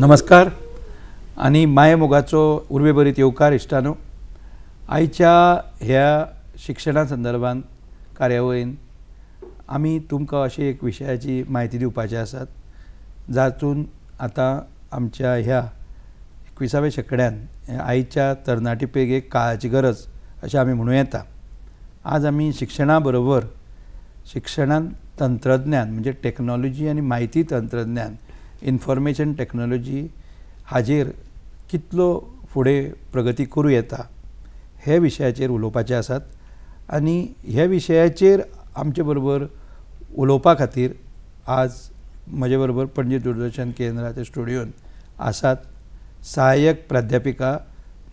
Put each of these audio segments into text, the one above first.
नमस्कार आणि मांय मोगाचो भरीत येवकार इश्टानो आयच्या ह्या शिक्षणा संदर्भात कार्यावळीन आम्ही तुमकां अशी एक विशयाची माहिती दिवपाची आसात जातून आता आमच्या ह्या एकविसाव्या शेकड्यात आईच्या तरणाटी एक काळाची गरज अशें आमी म्हणू येता आज आमी शिक्षणा बरोबर शिक्षणान तंत्रज्ञान म्हणजे टेक्नॉलॉजी आनी म्हायती तंत्रज्ञान इन्फॉर्मेशन टॅक्नोलॉजी हाजेर कितलो फुडें प्रगती करूं येता हे विशयाचेर उलोवपाचे आसात आनी हे विशयाचेर आमचे बरोबर उलोवपा खातीर आज म्हजे बरोबर पणजे दूरदर्शन केंद्राच्या स्टुडियोन आसात सहाय्यक प्राध्यापिका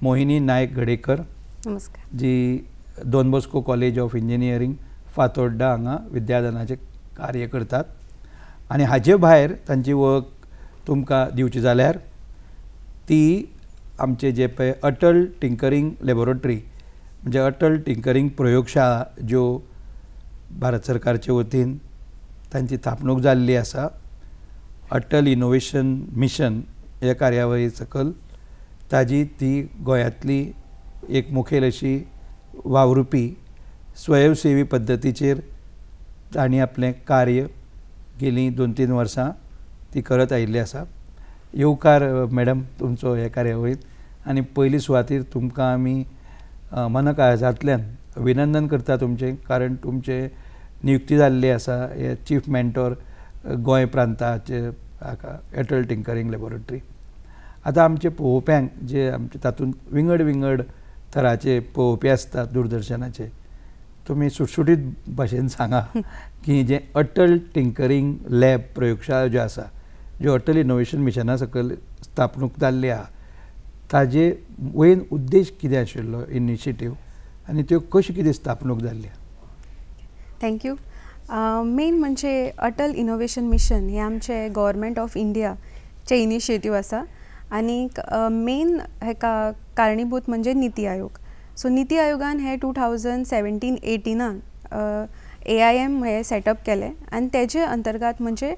मोहिनी नायक Ghadekar ji Don Bosco college of engineering Fatorda हांगा विद्यादनाचे कार्य करतात आनी हाजे भायर तांची वळख तुमकां दिवची जाल्यार ती आमचे जे पळय अटल टिंकरींग लॅबोरेटरी म्हणजे अटल टिंकरींग प्रयोगशाळा ज्यो भारत सरकारचे वतीन तांची थापणूक जाल्ली आसा अटल इनोव्हेशन मिशन हे कार्यावळी सकल ताजी ती गोंयांतली एक मुखेल अशी वावरूपी स्वयंसेवी पद्दतीचेर तांणी आपलें कार्य गेलीं दोन तीन वर्सां ती करत आयिल्ली आसा येवकार मॅडम तुमचो हे कार्यावळीत आनी पयली सुवातीर तुमकां आमी मनकाळजांतल्यान अभिनंदन करता तुमचें कारण तुमचे नियुक्ती जाल्ली आसा हे चीफ मेंटोर गोंय प्रांताचे हाका एटल टिंकरींग लॅबोरेटरी आतां आमचे पळोवप्यांक जे आमचे तातूंत विंगड विंगड थराचे पळोवपी आसतात दूरदर्शनाचे तुम्ही सुटसुटीत भाशेन सांगा की जे अटल टिंकरींग लॅब प्रयोगशाळा ज्यो आसा जे अटल इनोव्हेशन मिशना सकयल स्थापणूक जाल्ली आहा ताजे वयन उद्देश कितें आशिल्लो इनिशिएटीव आनी त्यो कशी कितें स्थापणूक जाल्ली थँक्यू मेन म्हणजे अटल इनोव्हेशन मिशन हे आमचे गव्हर्मेंट ऑफ इंडियाचे इनिशिएटीव आसा आनीक मेन हेका कारणीभूत म्हणजे निती आयोग सो निती आयोगान हे टू थावजंड सेवेंटीन एटिनान ए आय एम हे सेटअप केले आनी तेजे अंतर्गत म्हणजे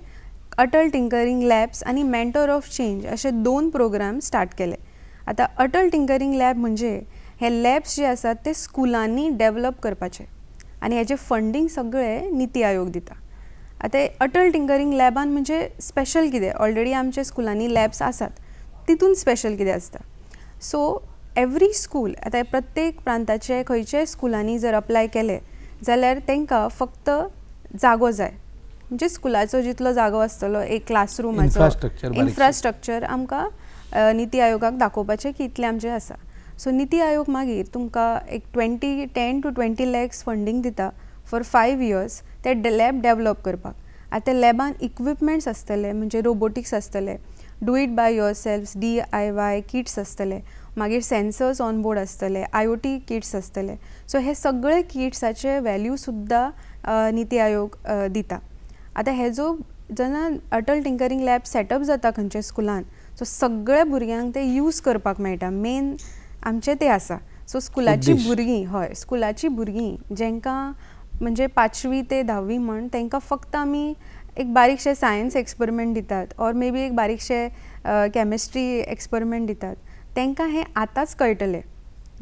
अटल टिंकरिंग लॅब्स आणि मॅन्टोर ऑफ चेंज असे दोन प्रोग्राम स्टार्ट केले आता अटल टिंकरिंग लॅब म्हणजे हे लॅब्स जे असतात ते स्कुलांनी डेव्हलप करपाचे आणि हेजे फंडींग सगळे निती आयोग दिता आता अटल टिंकरिंग लॅबान म्हणजे स्पेशल कितें ऑलरेडी आमच्या स्कुलांनी लॅब्स आसात तितून स्पेशल कितें आसता सो एवरी स्कूल आता प्रत्येक प्रांताचे खंयचेय स्कुलांनी जर अप्लाय केले जाल्यार तांकां फक्त जागो जाय म्हणजे स्कुलाचो जितलो जागो आसतलो एक क्लासरूमाचो इन्फ्रास्ट्रक्चर आमकां निती आयोगाक दाखोवपाचें की इतलें आमचें आसा सो निती आयोग मागीर तुमकां एक twenty ten to twenty lakhs funding दिता फॉर फायव इयर्स ते लॅब डेवलप करपाक आतां लॅबान इक्विपमेंट्स आसतले म्हणजे रोबोटिक्स आसतले do it by yourself D I Y kits आसतले मागीर सेन्सर्स ऑन बोर्ड आसतले आय ओ टी किट्स आसतले सो हे सगळे किट्साचे वेल्यू सुद्दां निती आयोग दिता आता हे जो जेन्ना अटल टिंकरींग लॅब सेटअप जाता खंयच्या स्कुलान सो सगळ्या भुरग्यांक ते यूज करपाक मेळटा मेन आमचे ते आसा सो स्कुलाची भुरगीं हय स्कुलाची भुरगीं जेंकां म्हणजे पांचवी ते धावी म्हण तांकां फक्त आमी एक बारीकशे सायन्स एक्सपेरिमेंट दितात ऑर मे बी एक बारीकशे केमिस्ट्री एक्सपेरिमेंट दितात तेंकां हे आतांच कळटले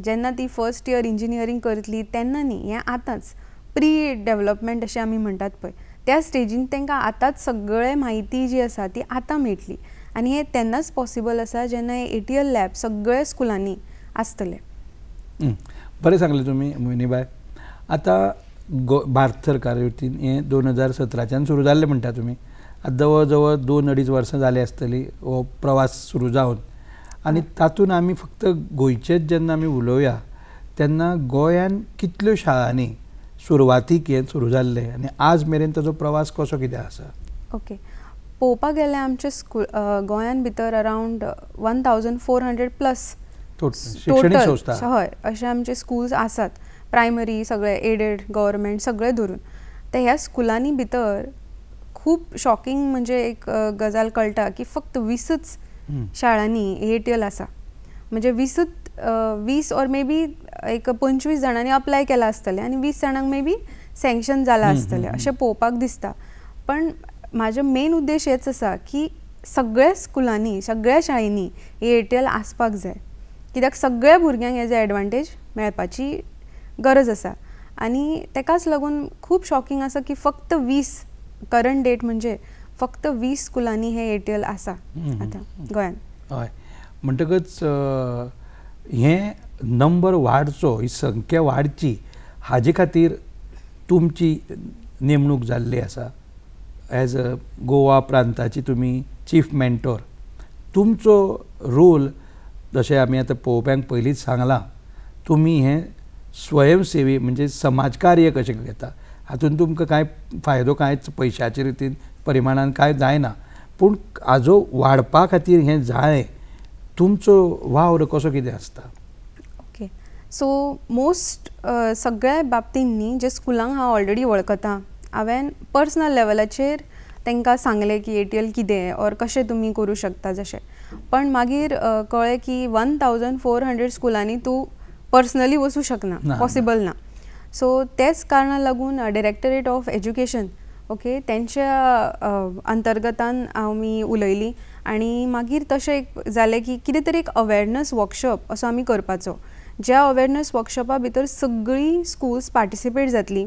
जेन्ना ती फर्स्ट इयर इंजिनियरींग करतली तेन्ना न्ही हें आतांच प्री डेवलपमेंट अशें आमी म्हणटात पळय त्या स्टेजीन तांकां आतांच सगळे म्हायती जी आसा ती आतां मेळटली आनी हें तेन्नाच पॉसिबल आसा जेन्ना हें ए टी एल लॅब सगळे स्कुलांनी आसतले बरें सांगलें तुमी मोहिनीबाय आतां गो भारत सरकार वतीन हें दोन हजार सतराच्यान सुरू जाल्लें म्हणटा तुमी जवळ जवळ दोन अडीच वर्सां जाली आसतली हो प्रवास सुरू जावन आनी तातूंत आमी फक्त गोंयचेच जेन्ना आमी उलोवया तेन्ना गोंयान कितल्यो शाळांनी सुरवातीक सुरू जाल्लें आनी आज मेरेन ताजो प्रवास कसो कितें आसा ओके पळोवपाक गेल्यार आमचे स्कूल गोंयान भितर around one thousand four hundred plus total हय अशे आमचे स्कूल्स आसात प्रायमरी सगळे एडेड गव्हर्मेंट सगळे धरून ते ह्या स्कुलांनी भितर खूप शॉकिंग म्हणजे एक गजाल कळटा की फक्त वीसच शाळांनी एटीएल असा आसा म्हणजे वीसच वीस और मे बी एक पंचवीस जणांनी अप्लाय केला असतले आणि वीस जाणांक मे बी सँक्शन जालां आसतलें अशें पळोवपाक दिसता पण म्हाजो मेन उद्देश हेच आसा की सगळ्या स्कुलांनी सगळ्या शाळेंनी हे ए टी एल आसपाक जाय कित्याक सगळ्या भुरग्यांक हेजो एडवांटेज मेळपाची गरज असा आणि तेकाच लागून खूप शॉकिंग आसा की फक्त वीस करंट डेट म्हणजे फक्त वीस स्कुलांनी हे ए टी एल आसा आतां हय म्हणटकच हे नंबर वाडचो ही संख्या वाडची हाजे खातीर तुमची नेमणूक जाल्ली आसा एज अ गोवा प्रांताची तुम्ही चीफ मेंटोर तुमचो रोल जशें आम्ही आता पळोवप्यांक पहिलीच सांगला तुम्ही हे स्वयंसेवी म्हणजे समाजकार्य कशें घेता हातून तुमकां कांय फायदो कांयच पैशाच्या रितीन परिमाणान कांय जायना पूण हाजो वाडपा खातीर हें जाळें तुमचो वावर कसो कितें असता ओके सो मोस्ट सगळ्या बाबतींनी जे स्कुलांक हांव ऑलरेडी वळखता हांवें पर्सनल लेवलाचेर तांकां सांगलें की ए टी एल कितें और कशें तुमी करूं शकता जशें पण मागीर कळ्ळें की वन थावजंड फोर हंड्रेड स्कुलांनी तूं पर्सनली वचूं शकना पॉसिबल ना सो तेच कारणा लागून डिरेक्टरेट ऑफ एज्युकेशन ओके तेंच्या अंतर्गतान आमी उलयलीं आणि मागीर तशें एक जालें की कितें तरी एक अवेरनस वर्कशॉप असो आमी करपाचो ज्या अवेरनस वर्कशॉपा भितर सगळीं स्कुल्स पार्टिसिपेट जातलीं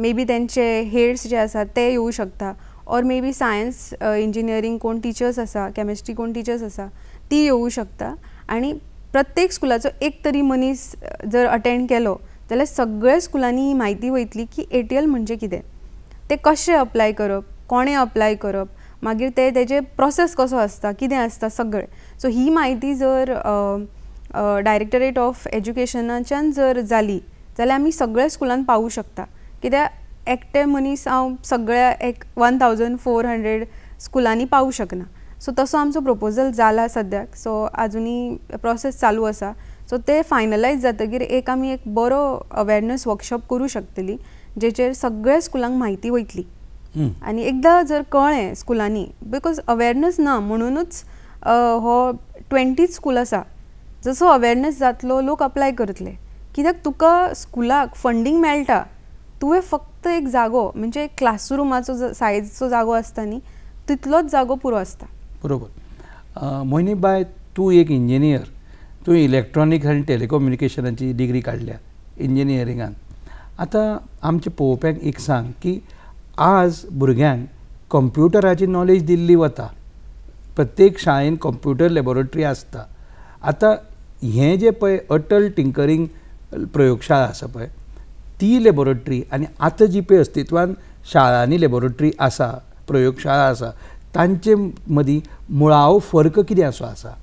मे बी तेंचे हेड्स जे आसात ते येवं शकता or maybe science engineering कोण टिचर्स आसा कॅमिस्ट्री कोण टिचर्स आसा ती येवं शकता आनी प्रत्येक स्कुलाचो एक तरी मनीस जर अटेंड केलो जाल्यार सगळ्या स्कुलांनी ही म्हायती वयतली की ए टी एल म्हणजे कितें ते कशें अप्लाय करप कोणें अप्लाय करप मागीर ते तेजे प्रोसेस कसो आसता कितें आसता सगळें सो ही म्हायती जर डायरेक्टरेट ऑफ एज्युकेशनाच्यान जर जाली जाल्यार आमी सगळ्या स्कुलान पावूं शकता कित्याक एकटे मनीस हांव सगळ्या एक वन थावजंड फोर हंड्रेड स्कुलांनी पावूं शकना सो तसो आमचो प्रपोजल जाला सद्याक सो आजुनी प्रोसेस चालू आसा सो ते फायनलायज जातकीर एक आमी एक बरो अवेरनस वर्कशॉप करूं शकतली जेचेर सगळ्या स्कुलांक म्हायती वयतली आणि एकदा जर कळ्ळें स्कुलांनी बिकॉज अवेरनस ना म्हणूनच हो ट्वेंटीच स्कूल आसा जसो अवेरनस जातलो लोक अप्लाय करतले कित्याक तुका स्कुलाक फंडींग मेळटा तुवें फक्त एक जागो म्हणजे एक क्लासरुमाचो सायजचो जागो आसता न्ही तितलोच जागो पुरो आसता बरोबर बाय तूं एक इंजिनियर तूं इलेक्ट्रॉनिक आनी टॅलिकम्युनिकेशनाची डिग्री काडल्या इंजिनियरिंगान आतां आमचे पळोवप्यांक एक सांग की आज भुरग्यांक कंप्युटराची नॉलेज दिल्ली वता प्रत्येक शाळेन कॉम्प्युटर लॅबोरेटरी आसता आतां हें जें पळय अटल टिंकरींग प्रयोगशाळा आसा पळय ती लॅबोरेटरी आनी आतां जी पळय अस्तित्वान शाळांनी लॅबोरेटरी आसा प्रयोगशाळा आसा तांचे मदीं मुळावो फरक कितें असो आसा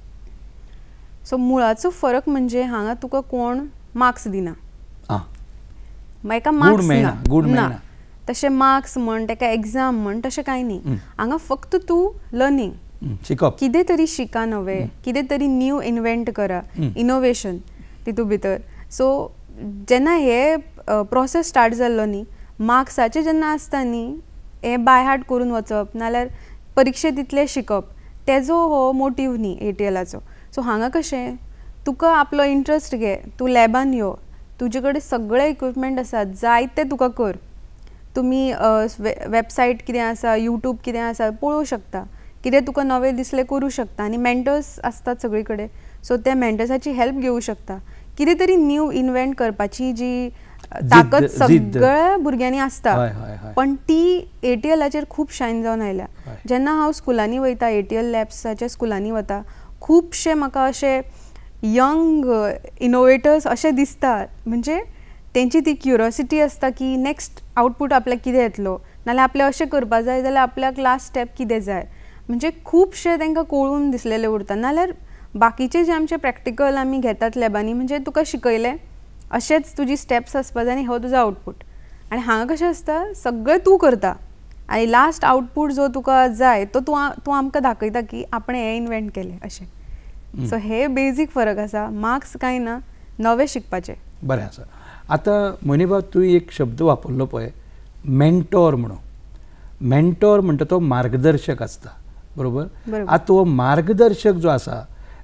सो मुळाचो फरक म्हणजे हांगा तुका कोण मार्क्स दिना एका मार्क्स ना तसे मार्क्स म्हण तेका एग्जाम म्हण तसे कांय न्ही हांगा फक्त तू लर्निंग शिकप कितें तरी शिका नवे कितें तरी न्यू इन्व्हेंट करा इनोव्हेशन तितू भितर सो जेन्ना हे प्रोसेस स्टार्ट जाल्लो न्ही मार्क्साचे जेन्ना आसता न्ही हे बाय हार्ट करून वचप नाल्यार परीक्षे तितले शिकप तेजो हो मोटीव न्ही ए सो हांगा कशें तुका आपलो इंट्रस्ट घे तूं लॅबान यो तुजे कडेन सगळे इक्विपमेंट आसात जायते ते तुका कर तुम्ही वेबसायट किती असा युट्यूब कितें असा पळोवंक शकता कितें तुका नवे दिसले करू शकता आणि मेंटर्स असतात सगळीकडे सो त्या मेंटर्सची हेल्प घेऊ शकता किती तरी न्यू इन्व्हेंट करपाची जी ताकद सगळ्या भुरग्यांनी आसता पण ती एटीएलाचेर खूप शाईन जाऊन आयल्या जेन्ना हा स्कुलांनी वयता एटीएल लॅब्सच्या स्कुलांनी वता खूपशे म्हाका असे यंग इनोवेटर्स असे दिसतात म्हणजे त्यांची ती क्युरॉसिटी असता की नेक्स्ट आउटपुट आपल्याक कितें येतलो नाल्यार आपलें अशें करपा जाय जाल्यार आपल्याक लास्ट स्टेप कितें जाय म्हणजे खुबशे तांकां कळून दिसलेले उरता नाल्यार बाकीचे जे आमचे प्रॅक्टिकल आमी घेतात लॅबांनी म्हणजे तुका शिकले अशेंच तुजी स्टेप्स आसपा जाय आनी हो तुजो आउटपूट आनी हांगा कशें आसता सगळें तूं करता आनी लास्ट आउटपूट जो तुका जाय तो तूं तूं आमकां दाखयता की आपण हें इन्व्हेंट केलें अशें सो हे बेजीक फरक आसा मार्क्स कांय ना नवे शिकपाचें बरें आता मनीबा तू एक शब्द वापरलो पळय मेंटोर म्हणून मेंटोर म्हणटा तो मार्गदर्शक असता बरोबर आतां हो मार्गदर्शक जो आसा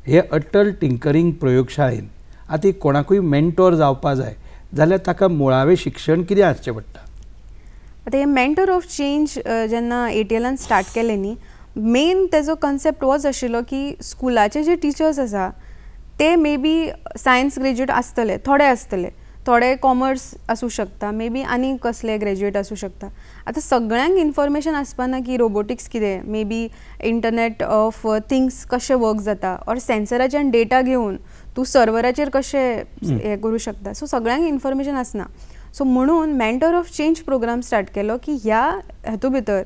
हे अटल टिंकरिंग प्रयोगशाळेन आतां एक कोणाकूय मेंटोर जावपा जाय जाल्यार ताका मुळावें शिक्षण कितें आसचें पडटा आतां हे मेंटर ऑफ चेंज जेन्ना ए टी एलान स्टार्ट केलें न्ही मेन तेजो कन्सेप्ट होच आशिल्लो की स्कुलाचे जे टिचर्स आसा ते मे बी सायन्स ग्रेज्युएट आसतले थोडे आसतले थोडे कॉमर्स असू शकता मे बी आणि कसले ग्रॅज्युएट असू शकता आता सगळ्यांक इन्फॉर्मेशन आसपाना की रोबोटिक्स कितें maybe internet of things कसे वर्क जाता ऑर सेन्सराच्यान डेटा घेऊन तू सर्वराचेर कसे हे करू शकता सो सगळ्यांक इन्फॉर्मेशन असना सो म्हणून mentor of change program start केलो की ह्या हातू भितर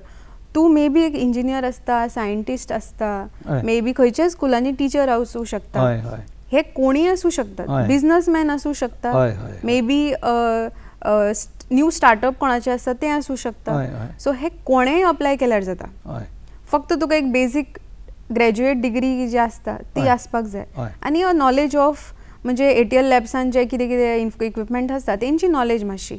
तू मे बी एक इंजिनियर असता सायंटिस्ट असता मे बी खंयच्याय स्कुलांनी टिचर असू शकता हे कोणी असू शकतात बिझनेसमॅन असू शकतात मे बी न्यू स्टार्टअप कोणाचे असतात ते असू शकतात सो हे कोणे अप्लाय केल्यार जाता फक्त म्हणजे तुका एक बेसिक ग्रॅज्युएट डिग्री जी आसता ती आसपाक जाय आणि अ नॉलेज ऑफ म्हणजे एटीएल लॅब्सान जे कितें कितें इक्विपमेंट आसता तेंची नॉलेज मातशी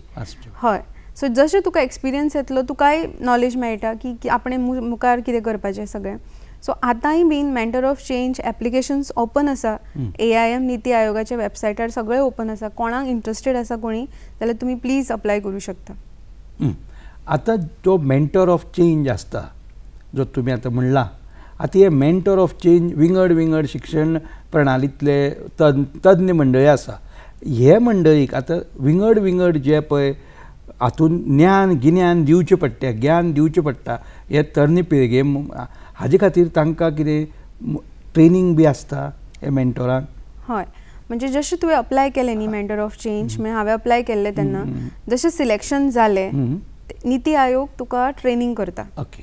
हय सो जशें तुका एक्सपिरियन्स येतलो तुकाय नॉलेज मेळटा की आपण मुखार कितें करपाचें सगळें सो आतांय बीन mentor of change applications open आसा ए आय एम निती आयोगाच्या वेबसायटार सगळे ओपन आसा कोणाक इंटरेस्टेड आसा कोणी जाल्यार तुम्ही प्लीज अप्लाय करू शकता आता जो मेंटर ऑफ चेंज आसता जो तुम्ही आता म्हणला आता हे मेंटर ऑफ चेंज विंगड विंगड शिक्षण प्रणालीतले तज्ञ तज्ञ मंडळी आसा हे मंडळीक आता विंगड विंगड जे पळय हातूंत ज्ञान गिन्यान दिवचें पडटा ज्ञान दिवचें पडटा हे तरणे पिळगे हाजे खातीर तांकां कितें ट्रेनिंग बी आसता हे मेंटोरांक हय म्हणजे जशें तुवें अप्लाय केलें न्ही मेंटर ऑफ चेंज म्हणजे हांवें अप्लाय केल्लें तेन्ना जशें सिलेक्शन जालें निती आयोग तुका ट्रेनिंग करता ओके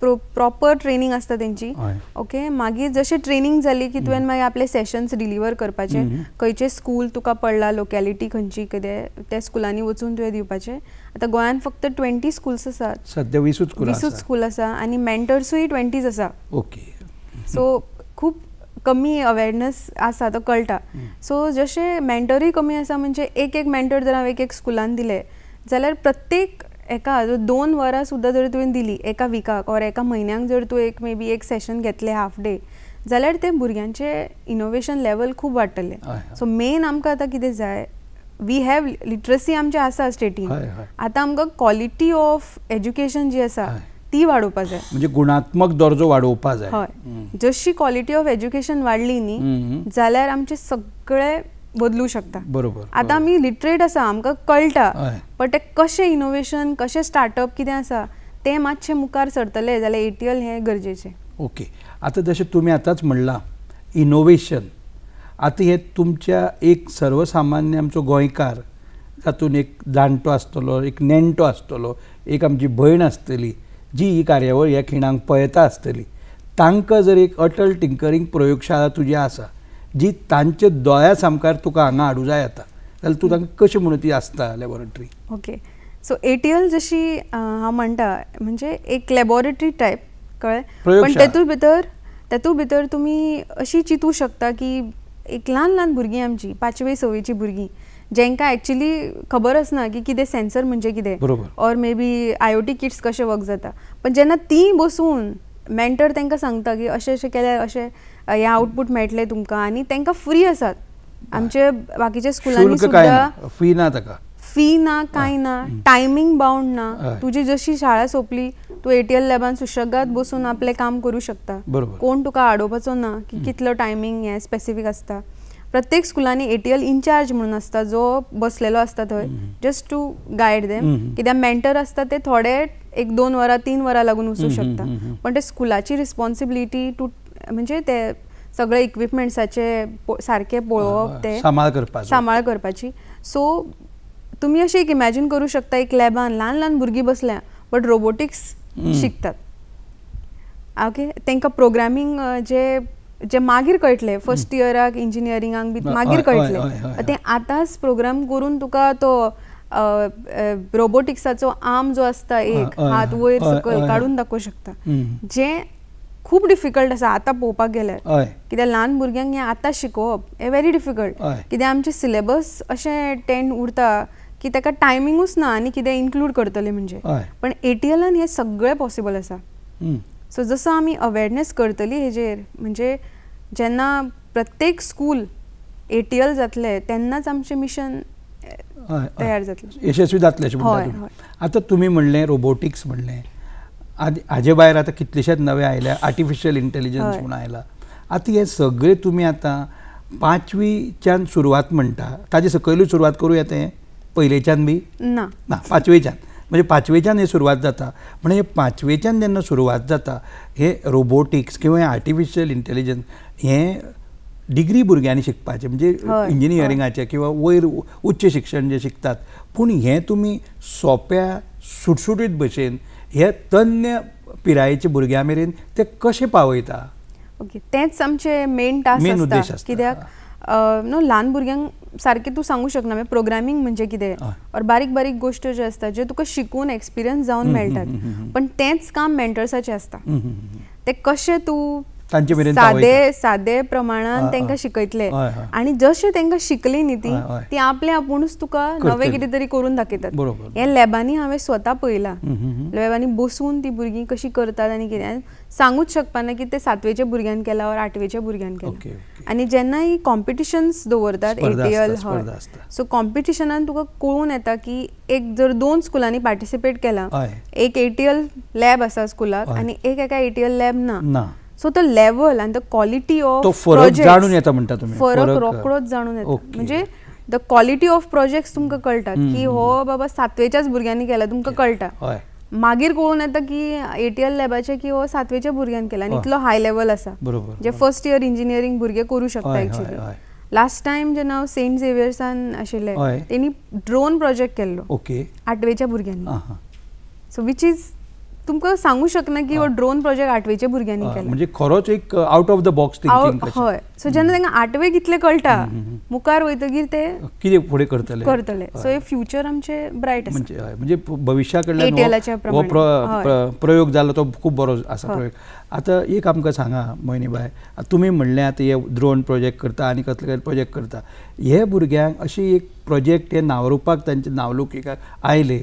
प्रो प्रॉपर ट्रेनिंग आसता त्यांची ओके मागीर जशी ट्रेनिंग झाली की तुवें मागीर आपले सेशन्स डिलिव्हर करपाचे खंयचे स्कूल तुका पडला लोकॅलिटी खंयची कितें त्या स्कुलांनी वचून तुवें दिवपाचें आतां गोंयांत फक्त ट्वेंटी स्कुल्स आसा सद्या विसूच विसूच स्कूल आसा आनी मेंटर्सूय ट्वेंटीज आसा ओके सो खूब कमी अवेरनेस आसा तो कळटा सो जशे मेंटरूय कमी आसा म्हणजे एक एक मेंटर जर हांव एक एक स्कुलान दिले जाल्यार प्रत्येक एका जो दोन वरां सुद्दां जर तुवें दिली एका विकाक ऑर एका म्हयन्याक जर तूं एक मे बी एक सेशन घेतलें हाफ डे जाल्यार तें भुरग्यांचें इनोवेशन लेवल खूब वाडटलें सो मेन आमकां आतां कितें जाय वी हॅव लिट्रसी आमची आसा स्टेटीन आतां आमकां क्वॉलिटी ऑफ एज्युकेशन जी आसा ती वाडोवपाक जाय म्हणजे गुणात्मक दर्जो वाडोवपाक जाय हय जशी क्वॉलिटी ऑफ एज्युकेशन वाडली न्ही जाल्यार आमचे सगळे बदलू शकता बरोबर आता आमी लिटरेट असा आमकां कळटा बट ते कशें इनोव्हेशन कशें स्टार्टअप कितें आसा तें मातशें मुखार सरतले जाल्यार एटीएल हें गरजेचें ओके आतां जशें तुमी आतांच म्हणलां इनोव्हेशन आतां हे तुमच्या एक सर्वसामान्य आमचो गोंयकार तातूंत एक जाणटो आसतलो एक नेणटो आसतलो एक आमची भयण आसतली जी ही कार्यावळ ह्या खिणांक पळयता आसतली तांकां जर एक अटल टिंकरींग प्रयोगशाळा तुजी आसा जी तांच्या दोळ्या सामकार तुका हांगा हाडूं जाय आता जाल्यार तूं तांकां कशें म्हणून ती आसता लॅबोरेटरी ओके सो एटीएल जशी हांव म्हणटा म्हणजे एक लॅबोरेटरी टायप कळ्ळें पण तेतूंत भितर तेतूंत भितर तुमी अशी चिंतूं शकता की एक ल्हान ल्हान भुरगीं आमची पांचवे सवेची भुरगीं जेंकां एक्चुली खबर आसना की कितें सेन्सर म्हणजे कितें or maybe I O kits कशे वर्क जाता पण जेन्ना ती बसून मेंटर तांकां सांगता की अशें अशें केल्यार अशें हें आउटपूट मेळटलें तुमकां आनी तांकां फ्री आसात आमचे बाकीच्या स्कुलांनी सुद्दां फी ना ताका फी ना कांय ना टायमिंग बाउंड ना तुजी जशी शाळा सोंपली तूं एटीएल लॅबान सुशेगाद बसून आपलें काम करू शकता कोण तुका आडोवपाचो ना की कितलो टायमिंग हे स्पेसिफीक आसता प्रत्येक स्कुलांनी एटीएल इन्चार्ज म्हणून आसता जो बसलेलो आसता थंय जस्ट टू गायड देम कित्याक मेंटर आसता ते थोडे एक दोन वरां तीन वरां लागून वचूं शकता पण ते स्कुलाची रिस्पॉन्सिबिलिटी टू म्हणजे ते सगळे इक्विपमेंट्साचे सारखे पळोवप ते सांबाळ करपाची सो तुम्ही अशी एक इमॅजीन करू शकता एक लॅबान लहान लहान भुरगीं बसल्या बट रोबोटिक्स शिकतात ओके तांकां प्रोग्रामींग जे जे मागीर कळटले फर्स्ट इयराक इंजिनियरिंगाक बी मागीर कळटले ते आतांच प्रोग्राम करून तुका तो रोबोटिक्साचो आर्म जो असता एक हात वयर सकल काढून दाखवू शकता जे खूप डिफिकल्ट आसा आता पळोवपाक गेल्यार कित्याक ल्हान भुरग्यांक हें आतां शिकोवप हे वेरी डिफिकल्ट कित्याक आमचे सिलेबस अशें टेंड उरता की ताका टायमिंगूच ना आनी कितें इन्क्लूड करतले म्हणजे पण एटीएलान हे सगळे पॉसिबल आसा सो जसो आमी अवेरनेस करतली हेजेर म्हणजे जेन्ना प्रत्येक स्कूल एटीएल जातले तेन्नाच आमचें मिशन तयार यशस्वी जातलें अशें म्हणटा आता आतां तुमी म्हणलें रोबोटिक्स म्हणलें आदी हाजे भायर आतां कितलेशेच नवे आयल्या आर्टिफिशियल इंटेलिजन्स म्हणून आयला आतां हे सगळे तुमी आतां पांचवीच्यान सुरवात म्हणटा ताजे सकयलूच सुरवात करूं येते पहिले पयलेच्यान बी ना ना पांचवेच्यान म्हणजे पांचवेच्यान हे सुरवात जाता म्हणजे हे पांचवेच्यान जेन्ना सुरवात जाता हे रोबोटिक्स किंवा हे आर्टिफिशियल इंटेलिजन्स हें डिग्री भुरग्यांनी शिकपाचें म्हणजे इंजिनियरिंगाचे किंवा वयर उच्च शिक्षण जे शिकतात पूण हे तुम्ही सोप्या सुटसुटीत भशेन हे तज्ञ पिरायेच्या भुरग्यां मेरेन ते कशें पावयता ओके तेंच आमचे मेन टास्क आसता कित्याक नो ल्हान भुरग्यांक सारकें तूं सांगू शकना म्हणजे प्रोग्रामींग म्हणजे कितें और बारीक बारीक गोष्ट जे आसता जे तुका शिकून एक्सपिरियन्स जाऊन मेळटात पण तेच काम मेंटर्सचे आसता ते कशें तू साधे साधे सादे सादे प्रमाणान त्यांना शिकयतले आणि जशें त्यांना शिकली न्ही ती ती आपले आपूणच तुका नवे कितें तरी करून दाखयतात हे लॅबांनी हांवें स्वता पळयलां लॅबांनी बसून ती भुरगीं कशी करतात आनी कितें सांगूच शकपाना की ते सातवेच्या भुरग्यान केला ओर आठवेच्या भुरग्यान केला आनी जेन्ना ही कॉम्पिटिशन्स दवरतात एटीएल हय सो कॉम्पिटिशनान तुका कळून येता की एक जर दोन स्कुलांनी पार्टिसिपेट केला एक एटीएल लॅब आसा स्कुलाक आनी एक एका एटीएल लॅब ना so the level and the quality of फरक जाणून येतो म्हणटा तुम्ही फरक रोकडोच जाणून येतो म्हणजे द क्वालिटी ऑफ प्रोजेक्ट्स तुमकां कळतात की हो बाबा सातवेच्याच भुरग्यांनी केला तुमकां कळटा मागीर कळून येता की एटीएल लॅबाचे की हो सातवेच्या भुरग्यांनी केला आणि इतलो हाय लेवल असा जे फर्स्ट इयर इंजिनियरींग भुरगे करू शकता एक्चुअली लास्ट टाइम जेन्ना हांव सेंट झेवियर्सान आशिले त्यांनी ड्रोन प्रोजेक्ट केल्लो आठवेच्या भुरग्यांनी सो विच इज तुमकां सांगू शकना की हो ड्रोन प्रोजेक्ट आठवेचे भुरग्यांनी केला म्हणजे खरोच एक out of the box thinking हय सो जेन्ना तांकां आठवे इतलें कळटा मुखार वयतगीर ते कितें फुडें करतले करतले सो हे फ्युचर आमचे ब्रायट म्हणजे हय म्हणजे भविश्या कडल्यान प्रयोग झाला तो खूप बरो असा प्रयोग आतां एक आमकां सांगा मोहिनी बाय तुमी म्हणलें आतां हे ड्रोन प्रोजेक्ट करता आणि कसले कसले प्रोजेक्ट करता हे भुरग्यांक अशी एक प्रोजेक्ट हे नावरुपाक तांचे नावलुकिकाक आयले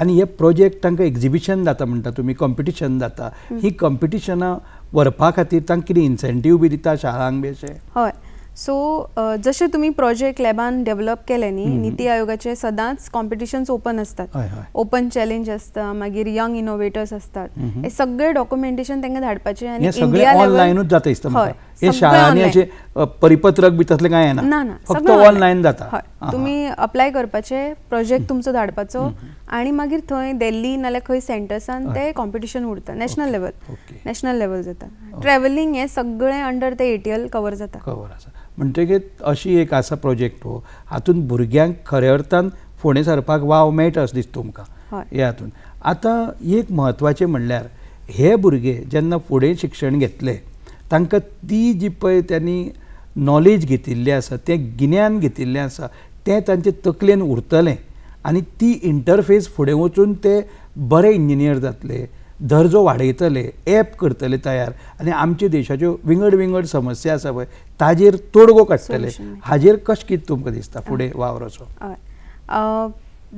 आणि हे प्रोजेक्ट तांकां एग्जिबिशन जाता म्हणटा तुमी कॉम्पिटिशन जाता ही कॉम्पिटिशनां व्हरपा खातीर तांकां कितें इन्सेंटीव बी दिता शाळांक बी अशें हय सो जशें तुमी प्रोजेक्ट लॅबान डेव्हलप केले न्ही निती आयोगाचे सदांच कॉम्पिटिशन्स ओपन असतात ओपन चॅलेंज आसता मागीर यंग इनोवेटर्स असतात हे सगळे डॉक्युमेंटेशन तांकां धाडपाचे आनी सगळे ऑनलायनूच जाता हे परिपत्रक बी तसले कांय येना ना फक्त ऑनलायन जाता तुमी अप्लाय करपाचे प्रोजेक्ट तुमचो धाडपाचो आणि मागीर थंय दिल्ली नाल्यार खंय सेंटर्सान ते कॉम्पिटिशन उरता नॅशनल लेवल नॅशनल लेवल जाता ट्रॅव्हलिंग हे सगळें अंडर ते एटीएल कवर जाता कवर आसा म्हणटकीत अशी एक आसा प्रोजेक्ट हो हातूंत भुरग्यांक खऱ्या अर्थान फुडें सरपाक वाव मेळटा असो दिसता तुमकां हे हातूंत आतां एक म्हत्वाचें म्हणल्यार हे भुरगे जेन्ना फुडें शिक्षण घेतले तांकां ती जी पळय त्यांनी नॉलेज घेतिल्ली आसा तें गिन्यान घेतिल्लें आसा तें तांचे तकलेन उरतलें आणि ती इंटरफेस फुडें वचून ते बरे इंजिनियर जातले दर्जो वाडयतले एप करतले तयार आनी आमच्या देशाच्यो विंगड विंगड समस्या आसा पळय ताजेर तोडगो काडटले हाजेर कशें कितें तुमकां दिसता फुडें वावर असो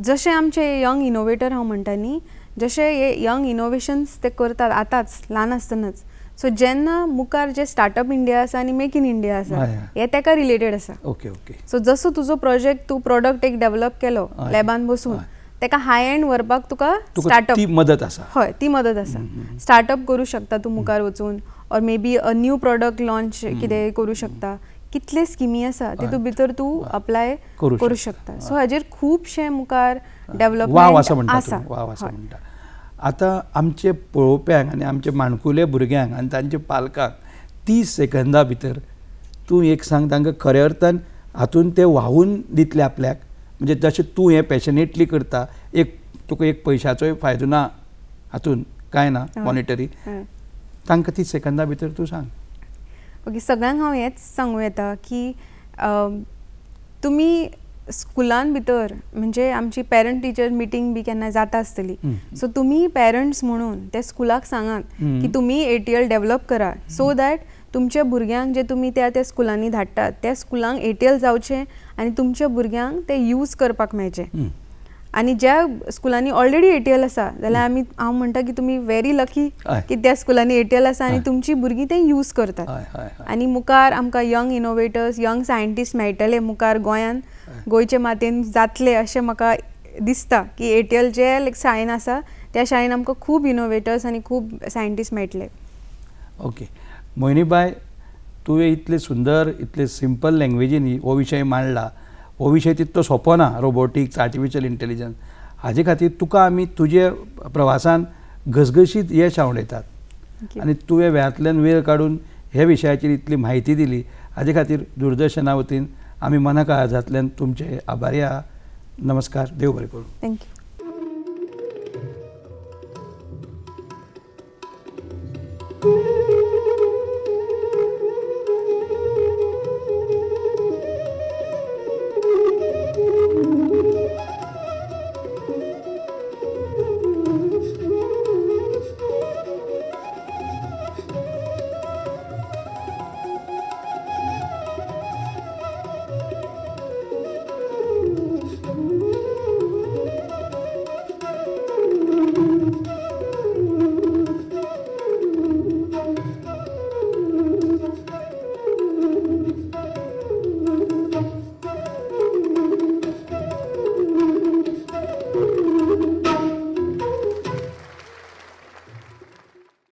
जशे आमचे यंग इनोवेटर हांव म्हणटा न्ही जशे हे यंग इनोवेशन्स ते करतात आतांच ल्हान आसतनाच सो जेन्ना मुखार जे स्टार्टअप इंडिया आसा आनी मेक इन इंडिया आसा हे तेका रिलेटेड आसा ओके ओके सो जसो तुजो प्रोजेक्ट तूं प्रोडक्ट एक डेव्हलप केलो लॅबान बसून तेका हाय एंड व्हरपाक तुका स्टार्टअप मदत आसा हय ती मदत आसा स्टार्टअप करूं शकता तूं मुखार वचून or maybe a new product launch कितें करूं शकता कितले स्किमी आसा तितूंत भितर तूं अप्लाय करूं शकता सो हाजेर खुबशे मुखार डेव्हलपमेंट आसा आता आमचे पळोवप्यांक आनी आमचे माणकुले भुरग्यांक आनी तांच्या पालकांक तीस सेकंदा भितर तूं एक सांग तांकां खऱ्या अर्थान हातून ते व्हांवून दितले आपल्याक म्हणजे जशें तूं हें पॅशनेटली करता एक तुका एक पयशाचोय फायदो ना हातून कांय ना मॉनिटरी तांकां तीस सेकंदा भितर तूं सांग ओके सगळ्यांक हांव हेंच सांगूं येता की तुमी स्कुलान भितर म्हणजे आमची पेरंट टिचर मिटींग बी केन्ना जाता आसतली सो तुम्ही पेरंट्स म्हणून ते स्कुलाक सांगात की तुम्ही एटीएल डेव्हलप करा सो दॅट तुमच्या भुरग्यांक जे तुम्ही त्या त्या स्कुलांनी धाडटात त्या स्कुलांक एटीएल जावचें आणि तुमच्या भुरग्यांक ते यूज करपाक मेळचें आणि ज्या स्कुलांनी ऑलरेडी एटीएल असा जाल्यार आम्ही हांव म्हणटा की तुम्ही व्हेरी लकी की त्या स्कुलांनी एटीएल असा आणि तुमची भुरगीं ते यूज करतात आणि मुखार आमकां यंग इनोवेटर्स यंग सायंटिस्ट मेळटले मुखार गोंयान गोंयचे मातेन जातले अशें म्हाका दिसता की एटीएल जे शाळेन आसा त्या शाळेन आमकां खूब इनोवेटर्स आनी खूब सायंटिस्ट मेळटले ओके मोहिनीबाय तुवें इतले सुंदर इतले सिंपल लँग्वेजीन हो विशय मांडला हो विशय तितलो सोंपो ना रोबोटिक्स आर्टिफिशियल इंटेलिजन्स हाजे खातीर तुका आमी तुजे प्रवासान घसघशीत यश आंडयतात आणि आनी तुवें वेळांतल्यान वेळ काडून हे विषयाची इतली माहिती दिली हाजे खातीर दूरदर्शना वतीन आमी मना तुमचे आभारी आहा नमस्कार देव बरें करूं थँक्यू Thank you.